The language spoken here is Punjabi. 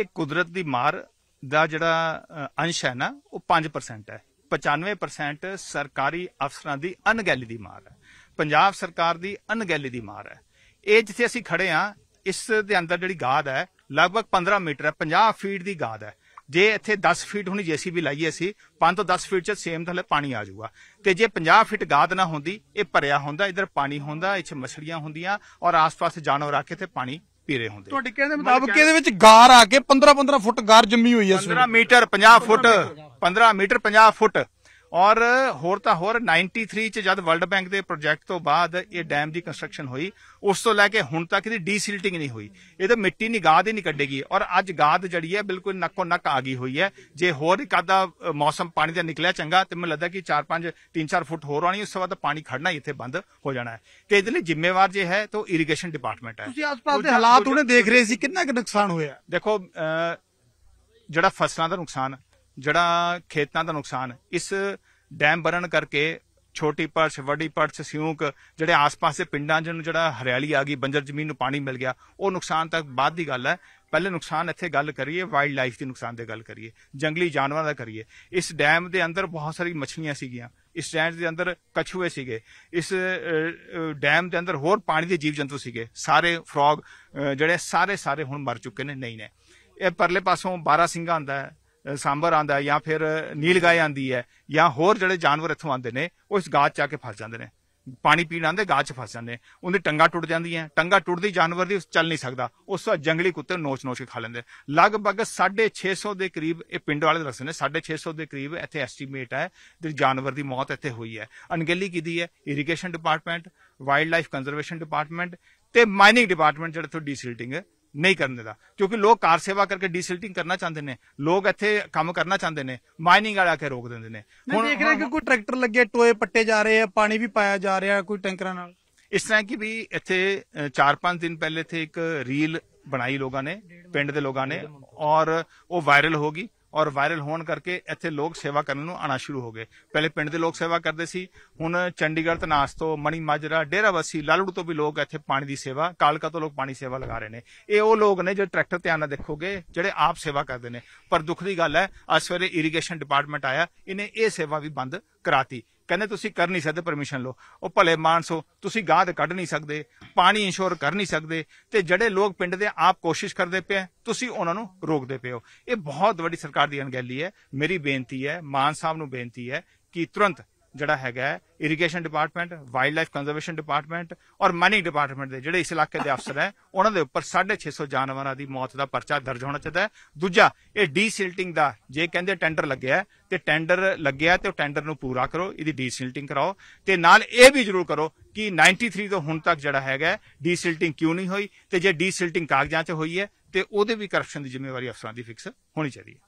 ਇਹ ਕੁਦਰਤ ਦੀ ਮਾਰ ਦਾ ਜਿਹੜਾ ਅੰਸ਼ ਹੈ ਨਾ ਉਹ 5% ਹੈ 95% ਸਰਕਾਰੀ ਅਫਸਰਾਂ ਦੀ ਅਣਗਹਿਲੀ ਦੀ ਮਾਰ ਹੈ ਪੰਜਾਬ ਸਰਕਾਰ ਦੀ ਅਣਗਹਿਲੀ ਦੀ ਮਾਰ ਹੈ ਇਹ ਜਿੱਥੇ ਅਸੀਂ ਖੜੇ ਆ ਇਸ ਦੇ ਅੰਦਰ ਜਿਹੜੀ ਗਾਦ ਹੈ ਲਗਭਗ 15 ਮੀਟਰ ਹੈ 50 ਫੀਟ ਦੀ ਗਾਦ ਹੈ ਜੇ ਇੱਥੇ 10 ਫੀਟ ਹੁਣ ਜੀਸੀਬੀ ਲਾਈਏ ਸੀ 5 ਤੋਂ 10 ਫੀਟ ਚ ਸੇਮ ਥਲੇ ਪਾਣੀ ਆ ਜਾਊਗਾ ਤੇ ਜੇ 50 ਫੀਟ ਗਾਦ ਨਾ ਹੁੰਦੀ ਇਹ ਭਰਿਆ ਹੁੰਦਾ ਇਧਰ ਪਾਣੀ ਹੁੰਦਾ ਇੱਥੇ ਮਛਲੀਆਂ ਹੁੰਦੀਆਂ ਔਰ ਆਸ-ਪਾਸ ਜਾਨਵਰ ਆ ਕੇ ਤੇ ਪਾਣੀ ਪੀ ਰਹੇ ਹੁੰਦੇ ਤੁਹਾਡੇ ਕਹਿੰਦੇ ਦੇ ਮੁਤਾਬਕ ਇਹਦੇ ਵਿੱਚ ਗਾਰ ਆ ਕੇ 15 15 ਫੁੱਟ ਗਾਰ ਜੰਮੀ ਹੋਈ ਹੈ 15 ਮੀਟਰ 50 ਫੁੱਟ 15 ਮੀਟਰ 50 ਫੁੱਟ ਔਰ ਹੋਰ ਤਾਂ ਹੋਰ 93 ਚ ਜਦ ਵਰਲਡ ਬੈਂਕ ਦੇ ਪ੍ਰੋਜੈਕਟ ਤੋਂ ਬਾਅਦ ਇਹ ਡੈਮ ਦੀ ਕੰਸਟਰਕਸ਼ਨ ਹੋਈ ਉਸ ਤੋਂ ਲੈ ਕੇ ਹੁਣ ਤੱਕ ਇਹਦੀ ਡੀਸਿਲਟਿੰਗ ਨਹੀਂ ਹੋਈ ਇਹ ਤਾਂ ਮਿੱਟੀ ਨਹੀਂ ਗਾਦ ਹੀ ਨਹੀਂ ਕੱਢੇਗੀ ਔਰ ਅੱਜ ਗਾਦ ਜੜੀ ਹੈ ਬਿਲਕੁਲ ਨੱਕੋ ਨੱਕ ਆ ਗਈ ਹੋਈ ਹੈ ਜੇ ਹੋਰ ਇੱਕ ਆਧਾ ਮੌਸਮ ਪਾਣੀ ਦਾ ਨਿਕਲਿਆ ਚੰਗਾ ਤੇ ਮੈਨੂੰ ਲੱਗਦਾ ਕਿ 4-5 3-4 ਫੁੱਟ ਹੋਰ ਆਣੀ ਉਸ ਤੋਂ ਬਾਅਦ ਪਾਣੀ ਖੜਨਾ ਇੱਥੇ ਬੰਦ ਹੋ ਜਾਣਾ ਹੈ ਤੇ ਇਹਦੇ ਲਈ ਜ਼ਿੰਮੇਵਾਰ ਜੇ ਹੈ ਤਾਂ ਇਰੀਗੇਸ਼ਨ ਡਿਪਾਰਟਮੈਂਟ ਹੈ ਤੁਸੀਂ ਆਸ-ਪਾਸ ਦੇ ਹਾਲਾਤ ਉਹਨੇ ਦੇਖ ਰਹੇ ਸੀ ਕਿੰਨਾ ਕੁ ਨੁਕਸਾਨ ਹੋਇਆ ਦੇਖੋ ਜਿਹੜਾ ਫਸਲਾਂ ਦਾ ਨੁਕਸਾਨ ਜਿਹੜਾ ਖੇਤਾਂ ਦਾ ਨੁਕਸਾਨ ਇਸ ਡੈਮ ਬਣਨ ਕਰਕੇ ਛੋਟੀ ਪਰਸ ਵੱਡੀ ਪਰਸ ਸਿਉਂਕ ਜਿਹੜੇ ਆਸ-ਪਾਸ ਦੇ ਪਿੰਡਾਂ ਜਿਹਨੂੰ ਜਿਹੜਾ ਹਰਿਆਲੀ ਆ ਗਈ ਬੰਜਰ ਜ਼ਮੀਨ ਨੂੰ ਪਾਣੀ ਮਿਲ ਗਿਆ ਉਹ ਨੁਕਸਾਨ ਤਾਂ ਬਾਅਦ ਦੀ ਗੱਲ ਹੈ ਪਹਿਲੇ ਨੁਕਸਾਨ ਇੱਥੇ ਗੱਲ ਕਰੀਏ ਵਾਈਲਡ ਲਾਈਫ ਦੇ ਨੁਕਸਾਨ ਦੇ ਗੱਲ ਕਰੀਏ ਜੰਗਲੀ ਜਾਨਵਰਾਂ ਦਾ ਕਰੀਏ ਇਸ ਡੈਮ ਦੇ ਅੰਦਰ ਬਹੁਤ ਸਾਰੀ ਮੱਛੀਆਂ ਸੀਗੀਆਂ ਇਸ ਡੈਮ ਦੇ ਅੰਦਰ ਕਛੂਏ ਸੀਗੇ ਇਸ ਡੈਮ ਦੇ ਅੰਦਰ ਹੋਰ ਪਾਣੀ ਦੇ ਜੀਵ ਜੰਤੂ ਸੀਗੇ ਸਾਰੇ ਫਰੋਗ ਜਿਹੜੇ ਸਾਰੇ ਸਾਰੇ ਹੁਣ ਮਰ ਚੁੱਕੇ ਨੇ ਨਹੀਂ ਨੇ ਇਹ ਪਰਲੇ ਪਾਸੋਂ 12 ਸਿੰਘਾਂ ਆਂਦਾ ਹੈ ਸਾਂਬਰ ਆਂਦਾ ਜਾਂ ਫਿਰ ਨੀਲ ਗਾਇ ਆਂਦੀ ਹੈ ਜਾਂ ਹੋਰ ਜਿਹੜੇ ਜਾਨਵਰ ਇੱਥੋਂ ਆਂਦੇ ਨੇ ਉਹ ਇਸ ਗਾਹ ਚਾ ਕੇ ਫਸ ਜਾਂਦੇ ਨੇ ਪਾਣੀ ਪੀਣ ਆਂਦੇ ਗਾਜ 'ਚ ਫਸ ਜਾਂਦੇ ਉਹਦੀ ਟੰਗਾ ਟੁੱਟ ਜਾਂਦੀਆਂ ਟੰਗਾ ਟੁੱਟਦੀ ਜਾਨਵਰ ਦੀ ਚੱਲ ਨਹੀਂ ਸਕਦਾ ਉਸ ਤੋਂ ਜੰਗਲੀ ਕੁੱਤੇ ਨੋਚ-ਨੋਚ ਕੇ ਖਾ ਲੈਂਦੇ ਲਗਭਗ 650 ਦੇ ਕਰੀਬ ਇਹ ਪਿੰਡ ਵਾਲੇ ਦੱਸਦੇ ਨੇ 650 ਦੇ ਕਰੀਬ ਇੱਥੇ ਐਸਟੀਮੇਟ ਹੈ ਜਿਹੜੇ ਜਾਨਵਰ ਦੀ ਮੌਤ ਇੱਥੇ ਹੋਈ ਹੈ ਅਣਗਹਿਲੀ ਕੀਤੀ ਹੈ irrigation department wildlife conservation department ਤੇ ਮਾਈਨਿੰਗ ਡਿਪਾਰਟਮੈਂਟ ਜਿਹੜਾ ਤੋਂ ਡੀਸਿਲਟਿੰਗ ਨਹੀਂ ਕਰਨ ਦਿੰਦਾ ਕਿਉਂਕਿ ਲੋਕ ਕਾਰ ਸੇਵਾ ਕਰਕੇ ਡੀਸਿਲਟਿੰਗ ਕਰਨਾ ਚਾਹੁੰਦੇ ਨੇ ਲੋਕ ਇੱਥੇ ਕੰਮ ਕਰਨਾ ਚਾਹੁੰਦੇ ਨੇ ਮਾਈਨਿੰਗ ਵਾਲਾ ਕੇ ਰੋਕ ਦਿੰਦੇ ਨੇ ਹੁਣ ਦੇਖ ਰਹੇ ਕਿ ਕੋਈ ਟਰੈਕਟਰ ਲੱਗੇ ਟੋਏ ਪੱਟੇ ਜਾ ਰਹੇ ਆ ਪਾਣੀ ਵੀ ਪਾਇਆ ਜਾ ਰਿਹਾ ਕੋਈ ਟੈਂਕਰਾਂ ਨਾਲ ਇਸ ਤਰ੍ਹਾਂ ਕਿ ਵੀ ਇੱਥੇ 4-5 ਦਿਨ ਪਹਿਲੇ ਤੇ ਇੱਕ ਰੀਲ ਬਣਾਈ ਲੋਕਾਂ ਨੇ ਪਿੰਡ ਦੇ ਲੋਕਾਂ ਨੇ ਔਰ ਉਹ ਵਾਇਰਲ ਹੋ ਗਈ ਔਰ ਵਾਇਰਲ ਹੋਣ ਕਰਕੇ ਇੱਥੇ ਲੋਕ ਸੇਵਾ ਕਰਨ ਨੂੰ ਆਣਾ ਸ਼ੁਰੂ ਹੋ ਗਏ ਪਹਿਲੇ ਪਿੰਡ ਦੇ ਲੋਕ ਸੇਵਾ ਕਰਦੇ ਸੀ ਹੁਣ ਚੰਡੀਗੜ੍ਹ ਤਨਾਸ ਤੋਂ ਮਣੀ ਮਾਜਰਾ ਡੇਰਾਵਸੀ ਲਾਲੜੂ ਤੋਂ ਵੀ ਲੋਕ ਇੱਥੇ ਪਾਣੀ ਦੀ ਸੇਵਾ ਕਾਲਕਾ ਤੋਂ ਲੋਕ ਪਾਣੀ ਸੇਵਾ ਲਗਾ ਰਹੇ ਨੇ ਇਹ ਉਹ ਲੋਕ ਨੇ ਜੋ ਟਰੈਕਟਰ ਧਿਆਨ ਨਾਲ ਦੇਖੋਗੇ ਜਿਹੜੇ ਆਪ ਸੇਵਾ ਕਰਦੇ ਨੇ ਪਰ ਦੁੱਖ ਦੀ ਗੱਲ ਹੈ ਅੱਜ ਸਵੇਰੇ ਇਰੀਗੇਸ਼ਨ ਡਿਪਾਰਟਮੈਂਟ ਆਇਆ ਇਹਨੇ ਇਹ ਸੇਵਾ ਵੀ ਬੰਦ ਕਰਾਤੀ ਕਹਿੰਦੇ ਤੁਸੀਂ ਕਰ ਨਹੀਂ ਸਕਦੇ ਪਰਮਿਸ਼ਨ ਲਓ ਉਹ ਭਲੇ ਮਾਨਸੋ ਤੁਸੀਂ ਗਾਹ ਤੇ ਕੱਢ ਨਹੀਂ ਸਕਦੇ ਪਾਣੀ ਇੰਸ਼ੋਰ ਕਰ ਨਹੀਂ ਸਕਦੇ ਤੇ ਜਿਹੜੇ ਲੋਕ ਪਿੰਡ ਦੇ ਆਪ ਕੋਸ਼ਿਸ਼ ਕਰਦੇ ਪਏ ਤੁਸੀਂ ਉਹਨਾਂ ਨੂੰ ਰੋਕਦੇ ਪਏ ਹੋ ਇਹ ਬਹੁਤ ਵੱਡੀ ਸਰਕਾਰ ਦੀ ਅਣਗਹਿਲੀ ਹੈ ਮੇਰੀ ਬੇਨਤੀ ਹੈ ਮਾਨ ਸਾਹਿਬ ਨੂੰ ਬੇਨਤੀ ਹੈ ਕਿ ਤੁਰੰਤ ਜਿਹੜਾ ਹੈਗਾ irrigation department wildlife conservation department ਔਰ ਮਨੀ ਡਿਪਾਰਟਮੈਂਟ ਦੇ ਜਿਹੜੇ ਇਸ ਇਲਾਕੇ ਦੇ ਅਫਸਰ ਹੈ ਉਹਨਾਂ ਦੇ ਉੱਪਰ 650 ਜਾਨਵਰਾਂ ਦੀ ਮੌਤ ਦਾ ਪਰਚਾ ਦਰਜ ਹੋਣਾ ਚਾਹੀਦਾ ਹੈ ਦੂਜਾ ਇਹ ਡੀਸਿਲਟਿੰਗ ਦਾ ਜੇ ਕਹਿੰਦੇ ਟੈਂਡਰ ਲੱਗਿਆ ਤੇ ਟੈਂਡਰ ਲੱਗਿਆ ਤੇ ਉਹ ਟੈਂਡਰ ਨੂੰ ਪੂਰਾ ਕਰੋ ਇਹਦੀ ਡੀਸਿਲਟਿੰਗ ਕਰਾਓ ਤੇ ਨਾਲ ਇਹ ਵੀ ਜ਼ਰੂਰ ਕਰੋ ਕਿ 93 ਤੋਂ ਹੁਣ ਤੱਕ ਜਿਹੜਾ ਹੈਗਾ ਡੀਸਿਲਟਿੰਗ ਕਿਉਂ ਨਹੀਂ ਹੋਈ ਤੇ ਜੇ ਡੀਸਿਲਟਿੰਗ ਕਾਗਜ਼ਾਂ 'ਚ ਹੋਈ ਹੈ ਤੇ ਉਹਦੇ ਵੀ ਕਰਪਸ਼ਨ ਦੀ ਜ਼ਿੰਮੇਵਾਰੀ ਅਫਸਰਾਂ ਦੀ ਫਿਕਸ ਹੋਣੀ ਚਾਹੀਦੀ ਹੈ